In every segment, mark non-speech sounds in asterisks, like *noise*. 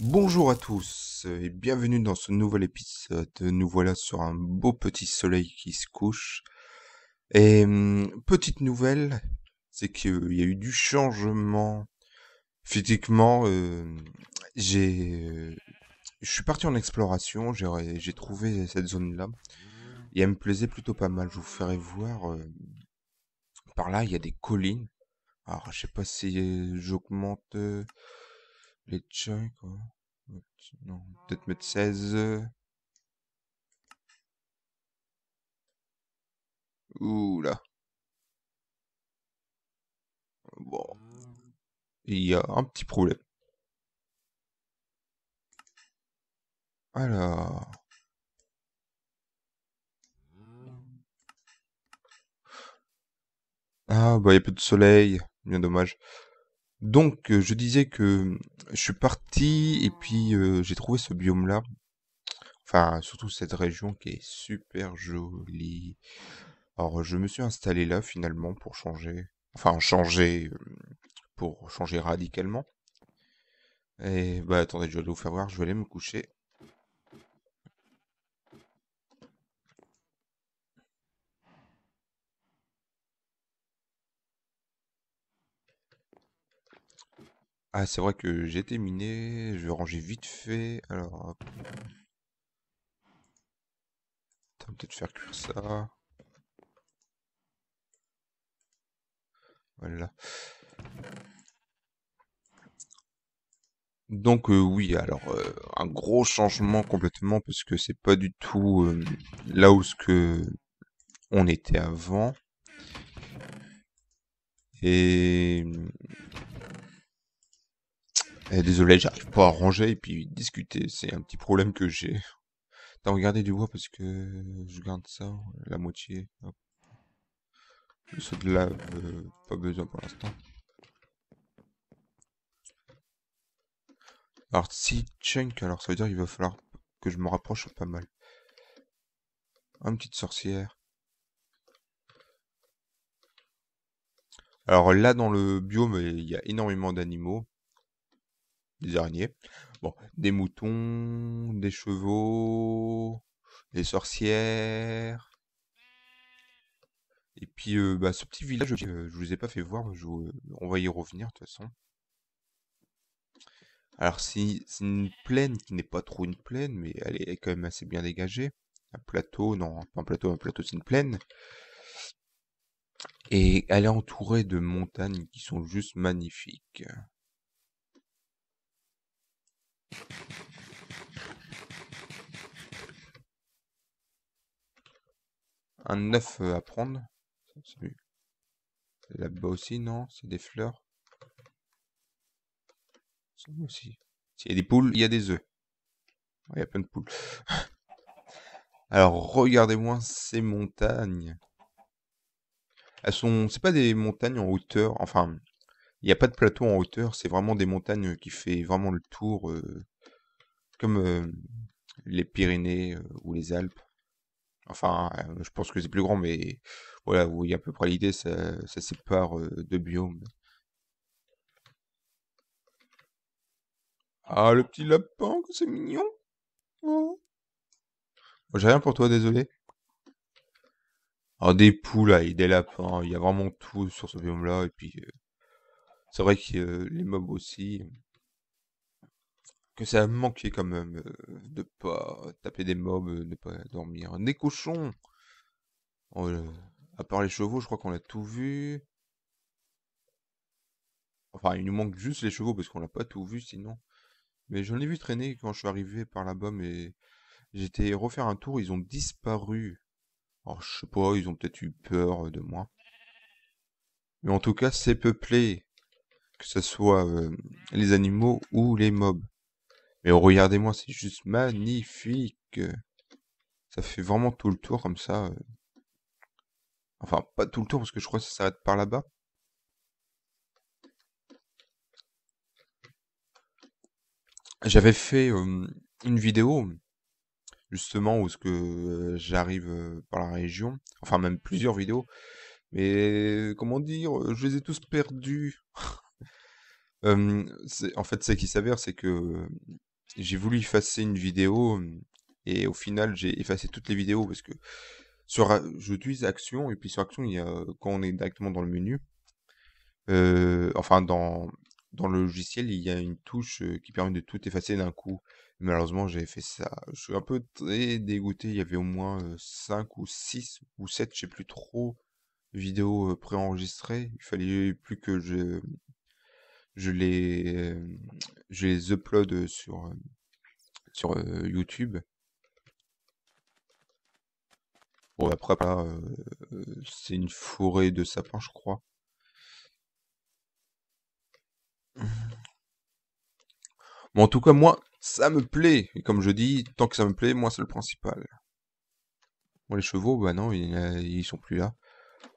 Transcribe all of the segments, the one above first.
Bonjour à tous euh, et bienvenue dans ce nouvel épisode. Nous voilà sur un beau petit soleil qui se couche. Et hum, petite nouvelle, c'est qu'il euh, y a eu du changement. Physiquement, euh, j'ai, je suis parti en exploration. J'ai trouvé cette zone-là et elle me plaisait plutôt pas mal. Je vous ferai voir. par là, il y a des collines. Alors, je sais pas si j'augmente. Les chunks, quoi. Non, peut-être mettre 16. oula, Bon. Il y a un petit problème. Alors. Ah bah il y a peu de soleil. Bien dommage. Donc, euh, je disais que hum, je suis parti et puis euh, j'ai trouvé ce biome-là. Enfin, surtout cette région qui est super jolie. Alors, je me suis installé là finalement pour changer. Enfin, changer. Hum, pour changer radicalement. Et bah, attendez, je vais vous faire voir. Je vais aller me coucher. Ah, c'est vrai que j'ai terminé, miné. Je vais ranger vite fait. Alors, peut-être faire cuire ça. Voilà. Donc euh, oui, alors euh, un gros changement complètement parce que c'est pas du tout euh, là où ce que on était avant. Et eh, désolé, j'arrive pas à ranger et puis discuter. C'est un petit problème que j'ai. T'as regardé du bois parce que je garde ça, la moitié. Je de euh, pas besoin pour l'instant. Alors, si chunk, alors ça veut dire qu'il va falloir que je me rapproche pas mal. Une petite sorcière. Alors là, dans le biome, il y a énormément d'animaux des araignées. Bon, des moutons, des chevaux, des sorcières. Et puis, euh, bah, ce petit village, je je vous ai pas fait voir, je on va y revenir de toute façon. Alors, c'est une plaine qui n'est pas trop une plaine, mais elle est quand même assez bien dégagée. Un plateau, non, pas un plateau, un plateau, c'est une plaine. Et elle est entourée de montagnes qui sont juste magnifiques. Un oeuf à prendre. Là-bas aussi, non C'est des fleurs. aussi. S'il y a des poules, il y a des oeufs il y a plein de poules. *laughs* Alors, regardez-moi ces montagnes. Elles sont... C'est pas des montagnes en hauteur. Enfin, il n'y a pas de plateau en hauteur, c'est vraiment des montagnes qui fait vraiment le tour, euh, comme euh, les Pyrénées euh, ou les Alpes. Enfin, je pense que c'est plus grand, mais voilà, vous voyez à peu près l'idée, ça, sépare deux biomes. Ah, le petit lapin, c'est mignon. Oh. Oh, j'ai rien pour toi, désolé. Alors, ah, des poules et des lapins, il y a vraiment tout sur ce biome-là. Et puis, c'est vrai que euh, les mobs aussi, que ça manquait quand même euh, de pas taper des mobs, de pas dormir. Des cochons oh, euh, À part les chevaux, je crois qu'on a tout vu. Enfin, il nous manque juste les chevaux parce qu'on l'a pas tout vu sinon. Mais j'en ai vu traîner quand je suis arrivé par là-bas, mais j'étais refaire un tour, ils ont disparu. Alors, je sais pas, ils ont peut-être eu peur de moi. Mais en tout cas, c'est peuplé que ce soit les animaux ou les mobs. Mais regardez-moi, c'est juste magnifique. Ça fait vraiment tout le tour comme ça. Euh. Enfin, pas tout le tour parce que je crois que ça s'arrête par là-bas. J'avais fait une vidéo justement où ce que j'arrive par la région, enfin même plusieurs vidéos, mais comment dire, je les ai tous perdus. *laughs* en fait, ce qui s'avère, c'est que j'ai voulu effacer une vidéo et au final, j'ai effacé toutes les vidéos parce que sur, j'utilise Action et puis sur Action, il y quand on est directement dans le menu, enfin dans, dans le logiciel, il y a une touche qui permet de tout effacer d'un coup. Malheureusement, j'ai fait ça. Je suis un peu très dégoûté. Il y avait au moins 5 ou 6 ou 7, je sais plus trop, vidéos préenregistrées. Il fallait plus que je je les, je les upload sur, sur euh, YouTube. Bon, après, là, euh, c'est une forêt de sapins, je crois. Bon, en tout cas, moi, ça me plaît. Et comme je dis, tant que ça me plaît, moi, c'est le principal. Bon, les chevaux, bah non, ils, ils sont plus là.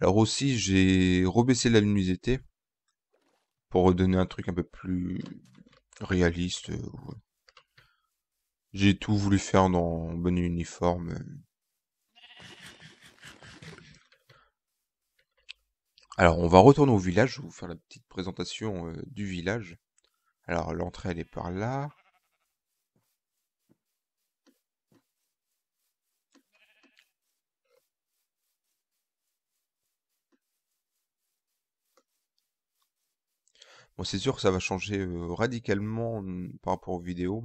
Alors aussi, j'ai rebaissé la luminosité pour redonner un truc un peu plus réaliste. Euh, J'ai tout voulu faire dans bon uniforme. Euh. Alors, on va retourner au village. Je vais vous faire la petite présentation euh, du village. Alors, l'entrée, elle est par là. Bon, c'est sûr que ça va changer radicalement mmh, par rapport aux vidéos.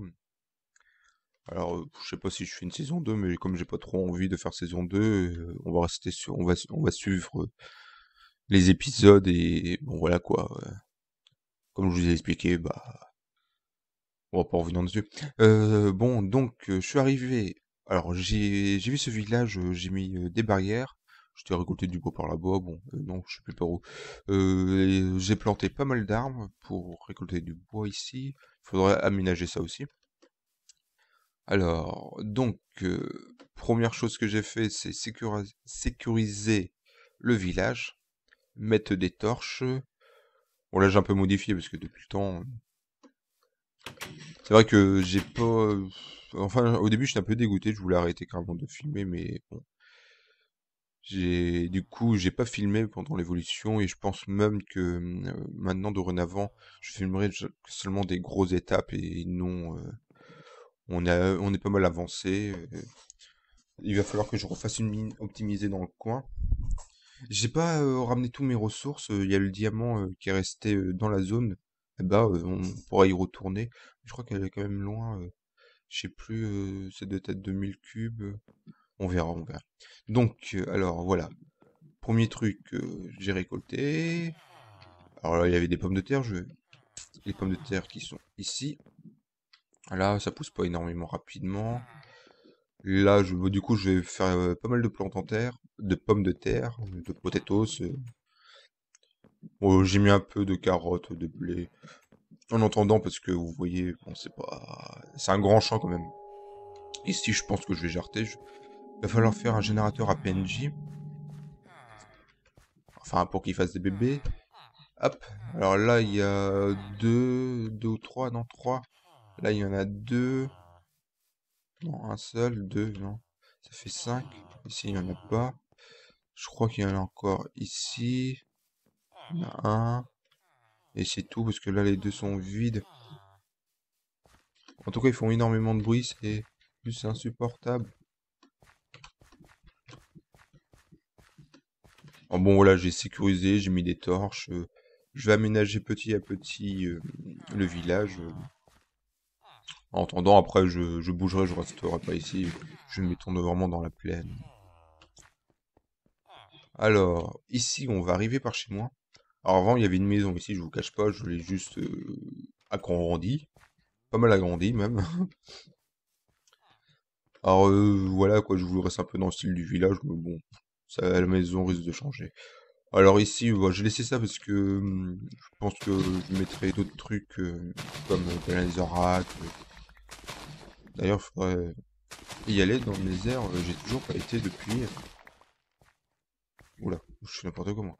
Alors, je sais pas si je fais une saison 2, mais comme j'ai pas trop envie de faire saison 2, on va rester sur, on va, on va suivre les épisodes et, bon voilà quoi. Comme je vous ai expliqué, bah, on va pas revenir dessus. bon, donc je suis arrivé. Alors j'ai vu ce village, j'ai mis des barrières. J'étais récolté du bois par là-bas, bon, euh, non, je sais plus par où. Euh, j'ai planté pas mal d'arbres pour récolter du bois ici. Il faudrait aménager ça aussi. Alors, donc, euh, première chose que j'ai fait, c'est sécuriser le village, mettre des torches. Bon, là, j'ai un peu modifié parce que depuis le temps. C'est vrai que j'ai pas. Enfin, au début, j'étais un peu dégoûté, je voulais arrêter carrément de filmer, mais bon. J'ai du coup, j'ai pas filmé pendant l'évolution et je pense même que mm, euh, maintenant dorénavant, je filmerai seulement des grosses étapes et non. Euh, on a, on est pas mal avancé. Euh, il va falloir que je refasse une mine optimisée dans le coin. J'ai pas ramené tous mes ressources. Il y a le diamant qui est resté dans la zone. et eh bah ben, on pourra y retourner. Je crois qu'elle est quand même loin. je sais plus, c'est de tête 2000 cubes on verra, on verra. Donc, euh, alors voilà. Premier truc, que euh, j'ai récolté. Alors là, il y avait des pommes de terre. Je... Les pommes de terre qui sont ici. Là, ça pousse pas énormément rapidement. Là, je... Bah, du coup, je vais faire euh, pas mal de plantes en terre, de pommes de terre, de potatoes. j'ai mis un peu de carottes, de blé. En entendant, parce que vous voyez, bon, c'est pas. C'est un grand champ quand même. Ici, je pense que je vais jarter. Il va falloir faire un générateur à PNJ. Enfin, pour qu'il fasse des bébés. Hop. Alors là, il y a deux, deux ou trois, non, trois. Là, il y en a deux. Non, un seul, deux, non. Ça fait 5. Ici, il n'y en a pas. Je crois qu'il y en a encore ici. Il y en a un. Et c'est tout, parce que là, les deux sont vides. En tout cas, ils font énormément de bruit, c'est plus insupportable. Ah bon, voilà, j'ai sécurisé, j'ai mis des torches. Euh, je vais aménager petit à petit euh, le village. Euh. En attendant, après, je, bougerai, je resterai pas ici. Je me vraiment dans la plaine. Alors, ici, on va arriver par chez moi. Alors avant, il y avait une maison ici, je vous cache pas, je l'ai juste agrandie. Pas mal agrandie, même. *laughs* Alors, voilà, quoi, je vous reste un peu dans le style du village, mais bon, la maison risque de changer. Alors ici, je bah, j'ai laissé ça parce que hum, je pense que je mettrai d'autres trucs euh, comme le euh, de D'ailleurs, faudrait y aller dans mes airs. Euh, j'ai toujours pas été depuis. Oula, je suis n'importe comment.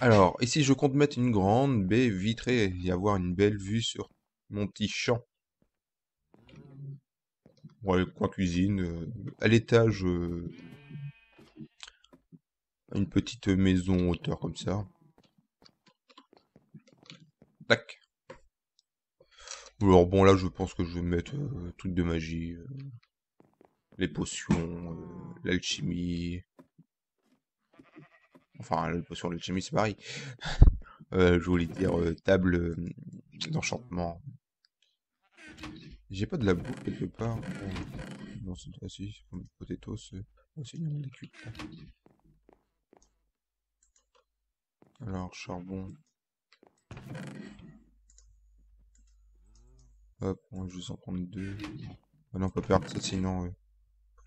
Alors, ici, je compte mettre une grande baie vitrée et avoir une belle vue sur mon petit champ ouais, coin cuisine, euh, à l'étage, euh, une petite maison hauteur comme ça. Tac. Alors bon là je pense que je vais mettre euh, toute de magie. les potions, l'alchimie. Enfin les potions, l'alchimie c'est pareil. *laughs* je voulais dire table d'enchantement. J'ai pas de la boue quelque part. Non, c'est ah, si, pour mettre potatoes. il y a des cuites. Alors, charbon. Hop, on va juste en prendre deux. Ah non, on peut perdre ça sinon, le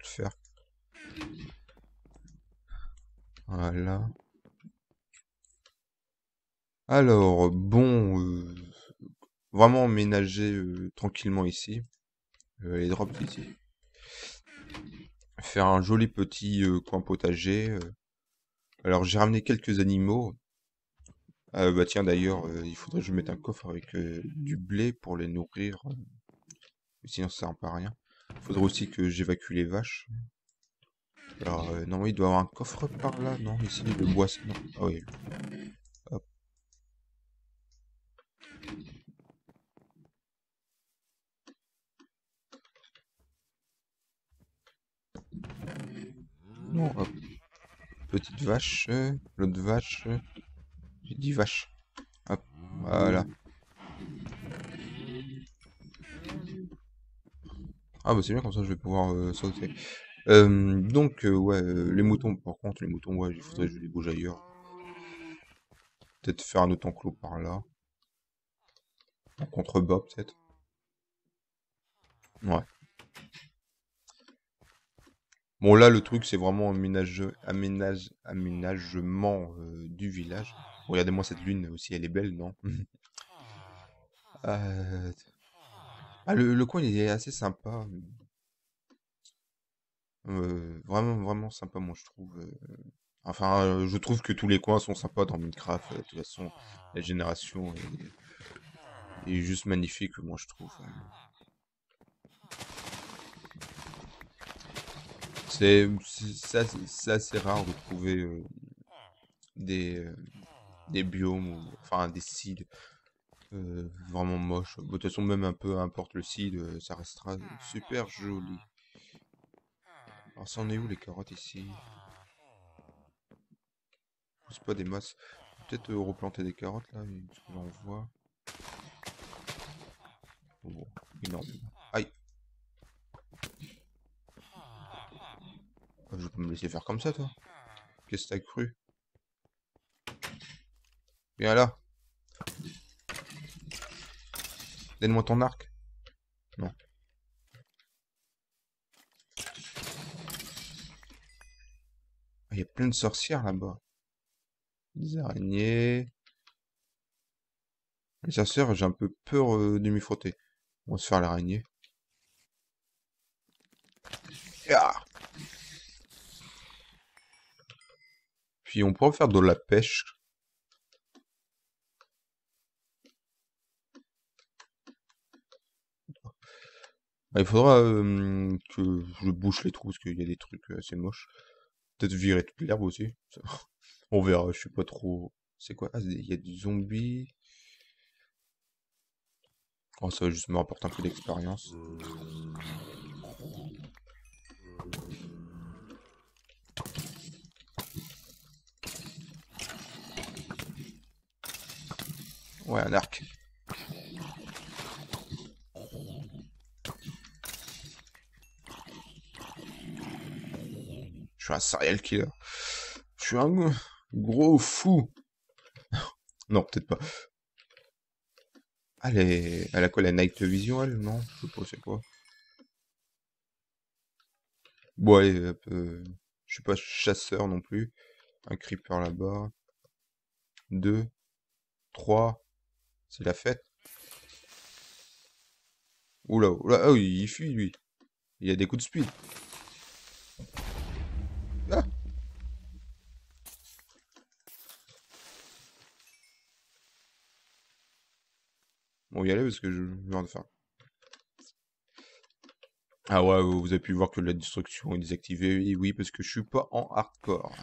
faire. Voilà. Alors, bon, euh, vraiment ménager euh, tranquillement ici. Euh, les drops ici. Faire un joli petit euh, coin potager. Alors j'ai ramené quelques animaux. Ah, bah tiens d'ailleurs, il faudrait que je mette un coffre avec du blé pour les nourrir. Sinon ça sert à rien. Il faudrait aussi que j'évacue les vaches. Alors non, il doit y avoir un coffre par là, non Ici le bois, non. Ah oui. Non, Petite vache, l'autre vache. J'ai dit vache. Hop, voilà. Ah bah c'est bien comme ça je vais pouvoir euh, sauter. Euh, donc euh, ouais, les moutons par contre, les moutons ouais, il faudrait que je les bouge ailleurs. Peut-être faire un autre enclos par là. contre contrebas peut-être. Ouais, Bon, là, le truc, c'est vraiment aménage, aménage, aménagement euh, du village. Regardez-moi cette lune aussi, elle est belle, non *laughs* euh, ah, le, coin, il est assez sympa. Euh, vraiment, vraiment sympa, moi, je trouve. Enfin, je trouve que tous les coins sont sympas dans Minecraft. De toute façon, la génération est juste magnifique, moi, je trouve. C'est assez rare de trouver euh, des, euh, des biomes, enfin des cides euh, vraiment moches. De toute façon, même un peu importe le cid, ça restera super joli. Alors, c'en est où les carottes ici C'est pas des masses. Peut-être replanter des carottes là, ce que j'en vois. Bon, oh, énorme. Aïe ah, je vais me laisser faire comme ça, toi. Qu'est-ce que t'as cru Viens là. Donne-moi ton arc. Non. Ah, il y a plein de sorcières là-bas. Des araignées. Les sorcières, j'ai un peu peur euh, de m'y frotter. On va se faire l'araignée. Ah on pourra faire de la pêche. Ah, il faudra euh, que je bouche les trous parce qu'il y a des trucs euh, assez moches. Peut-être virer toute l'herbe aussi. on verra, je suis pas trop... C'est quoi ah, il y a du zombie. Oh, ça va juste me rapporter un peu d'expérience. Euh, Ouais, un arc. Je suis un serial killer. Je suis un gros fou. non, peut-être pas. Elle, est... elle a quoi la night vision, elle Non, je sais pas, c'est quoi. Bon, allez, je suis pas chasseur non plus. Un creeper là-bas. Deux. Trois. C'est la fête. Oula, oula, ah il fuit lui. Il a des coups de speed. Ah. Bon, y aller parce que je viens de faire. Ah ouais, vous avez pu voir que la destruction est désactivée. Et Oui, parce que je suis pas en hardcore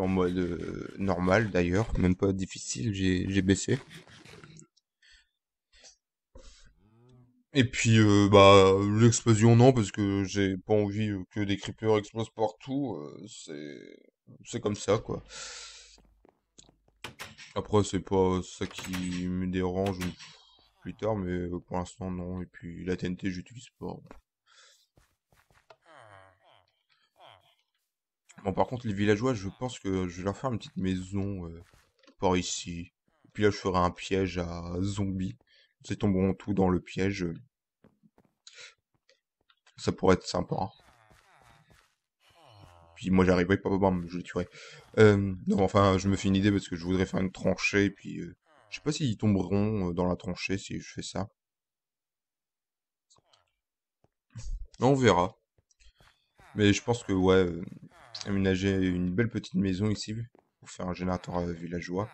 en mode euh, normal d'ailleurs, même pas difficile, j'ai baissé. Et puis, euh, bah, l'explosion, non, parce que j'ai pas envie que des creepers explosent partout. Euh, c'est comme ça, quoi. Après, c'est pas ça qui me dérange plus tard, mais pour l'instant, non. Et puis, la TNT, j'utilise pas. Bon, par contre, les villageois, je pense que je vais leur faire une petite maison euh, par ici. Et puis là, je ferai un piège à zombies. Ils tomberont tout dans le piège. Ça pourrait être sympa. Hein. Puis moi, j'arriverai pas, mais je les tuerai. Euh, enfin, je me fais une idée parce que je voudrais faire une tranchée. Et puis, euh, je sais pas s'ils tomberont dans la tranchée si je fais ça. On verra. Mais je pense que, ouais, aménager une belle petite maison ici pour faire un générateur euh, villageois.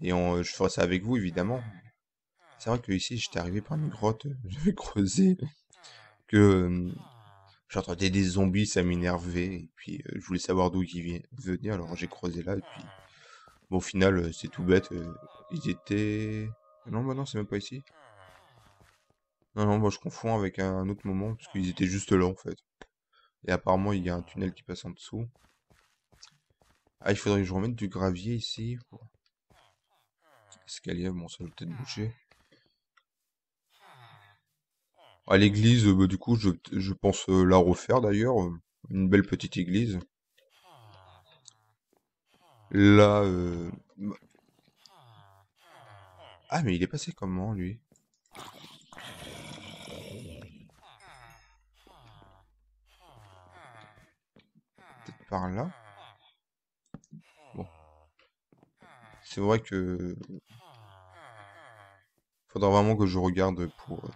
Et euh, je ferai ça avec vous évidemment. C'est vrai que ici j'étais arrivé par une grotte, euh, *laughs* j'avais creusé, que j'entendais des zombies, ça m'énervait, et puis je voulais savoir d'où ils venaient, alors j'ai creusé là, et puis bon, au final c'est tout bête, ils étaient... Ah non, bah non, c'est même pas ici. Non, non, moi je confonds avec un autre moment, parce qu'ils étaient juste là en fait. Et apparemment, il y a un tunnel qui passe en dessous. Ah, il faudrait que je remette du gravier ici. Escalier, bon, ça va peut-être bouger. À ah, l'église, euh, bah, du coup, je, pense euh, la refaire d'ailleurs. Une belle petite église. Là, euh... Ah, mais il est passé comment, lui par là. Bon. C'est vrai que... Faudra vraiment que je regarde pour...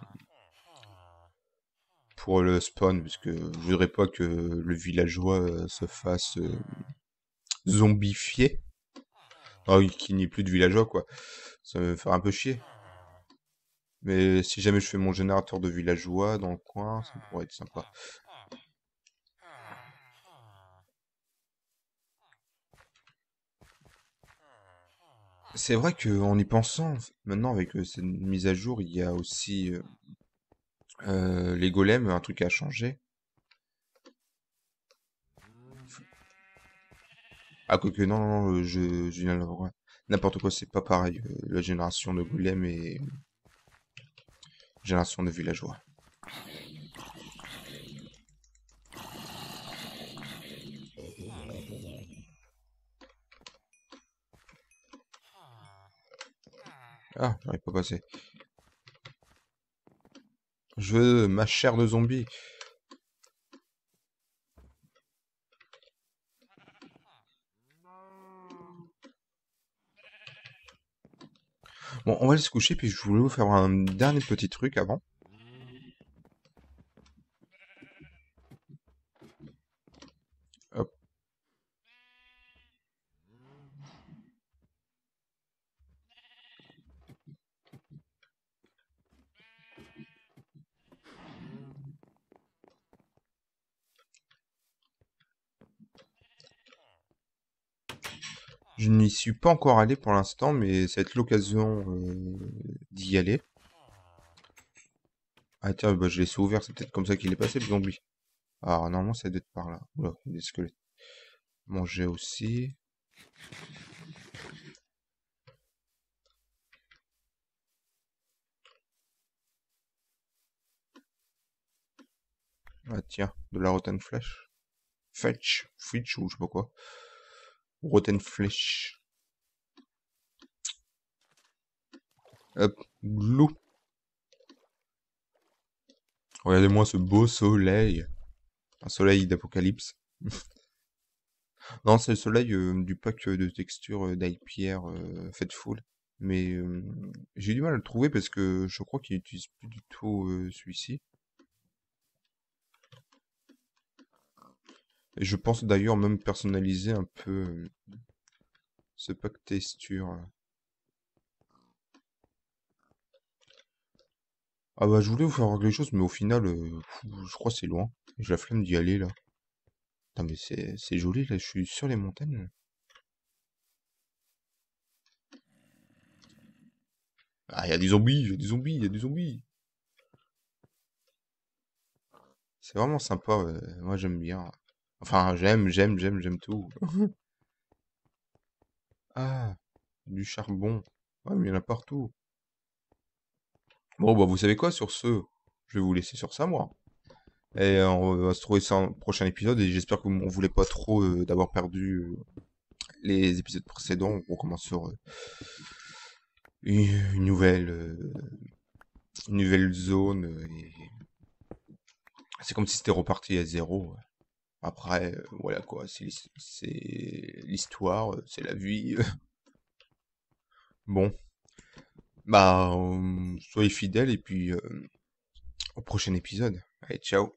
pour le spawn, puisque je voudrais pas que le villageois euh, se fasse euh, zombifier. Ah qu'il n'y ait plus de villageois, quoi. Ça me faire un peu chier. Mais si jamais je fais mon générateur de villageois dans le coin, ça pourrait être sympa. C'est vrai qu'en y pensant, maintenant avec euh, cette mise à jour, il y a aussi euh, euh, les golems, un truc à changer. Ah quoique non, non, non, je, je N'importe quoi, c'est pas pareil. La génération de golems et génération de villageois. Ah, j'arrive pas à passer. Je veux ma chair de zombie. Bon, on va aller se coucher, puis je voulais vous faire un dernier petit truc avant. suis pas encore allé pour l'instant, mais ça va être l'occasion euh, d'y aller. Ah tiens, bah, je l'ai ouvert, c'est peut-être comme ça qu'il est passé, le zombie. Alors ah, normalement, ça doit être par là. Oula, des squelettes. Manger aussi. Ah tiens, de la rotten flèche Fetch, fetch ou je sais pas quoi. Rotten flèche Hop, Regardez-moi ce beau soleil. Un soleil d'apocalypse. *laughs* non, c'est le soleil euh, du pack de texture euh, pierre euh, Mais euh, j'ai du mal à le trouver parce que je crois qu'il n'utilise plus du tout euh, celui-ci. Et je pense d'ailleurs même personnaliser un peu ce pack texture. Ah bah je voulais vous faire voir quelque chose, mais au final, euh, je crois c'est loin. J'ai la flemme d'y aller là. Putain mais c'est, joli là, je suis sur les montagnes. Ah y a des zombies, y a des zombies, y a des zombies. C'est vraiment sympa, moi j'aime bien. Enfin j'aime, j'aime, j'aime, j'aime tout. *laughs* ah, du charbon. Ouais mais il y en a partout. Bon, bah, vous savez quoi, sur ce, je vais vous laisser sur ça, moi. Et euh, on va se trouver ça un prochain épisode. Et j'espère que vous ne voulez pas trop euh, d'avoir perdu euh, les épisodes précédents. On commence sur une nouvelle, nouvelle zone. Et... C'est comme si c'était reparti à zéro. Après, voilà quoi. C'est l'histoire, c'est la vie. *laughs* bon. Bah, euh, soyez fidèles et puis euh, au prochain épisode. Allez, ciao